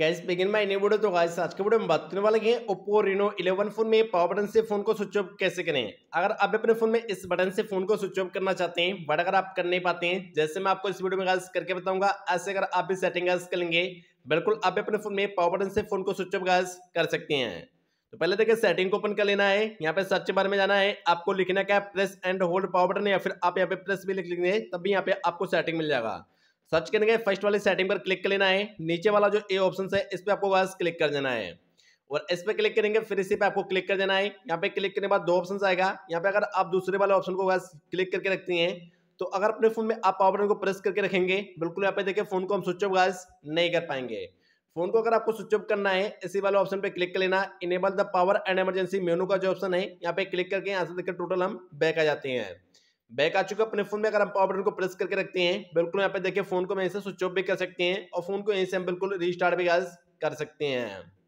gas begin my new video तो guys आज के वीडियो में बात करने वाले हैं ओप्पो रिनो 11 फोन में पावर बटन से फोन को स्विच ऑफ कैसे करें अगर आप अपने फोन में इस बटन से फोन को स्विच ऑफ करना चाहते हैं बट अगर आप कर नहीं पाते हैं जैसे मैं आपको इस वीडियो में गैस करके बताऊंगा ऐसे अगर आप भी सेटिंग गैस करेंगे बिल्कुल आप अपने फोन में पावर बटन से फोन को स्विच ऑफ गैस कर सकते हैं तो पहले देखिए सेटिंग को ओपन कर लेना है यहाँ पे सर्च बार में जाना है आपको लिखना क्या press and hold power button या फिर आप यहाँ पे प्रेस भी लिख लेंगे तब भी यहाँ पे आपको सेटिंग मिल जाएगा सर्च करने के फर्स्ट वाले सेटिंग पर क्लिक कर लेना है नीचे वाला जो ए ऑप्शन है इस पर आपको बस क्लिक कर देना है और इस पर क्लिक करेंगे फिर इसी पे आपको क्लिक कर देना है यहाँ पे क्लिक करने के बाद दो ऑप्शन आएगा यहाँ पे अगर आप दूसरे वाले ऑप्शन को बस क्लिक करके रखती हैं तो अगर अपने फोन में आप पावर को प्रेस करके रखेंगे बिल्कुल यहाँ पे देखिए फोन को हम स्विच ऑफ गैस नहीं कर पाएंगे फोन को अगर आपको स्विच ऑफ करना है इसी वाले ऑप्शन पे क्लिक कर लेना enable the power and emergency menu का जो ऑप्शन है यहाँ पे क्लिक करके यहाँ से देखकर टोटल हम बैक आ जाते हैं बैक आ चुका अपने फोन में अगर हम पावर बटन को प्रेस करके रखते हैं बिल्कुल यहाँ पे देखिए फोन को मैं ऐसे स्विच ऑफ भी कर सकते हैं और फोन को यहीं से हम बिल्कुल रिस्टार्ट भी कर सकते हैं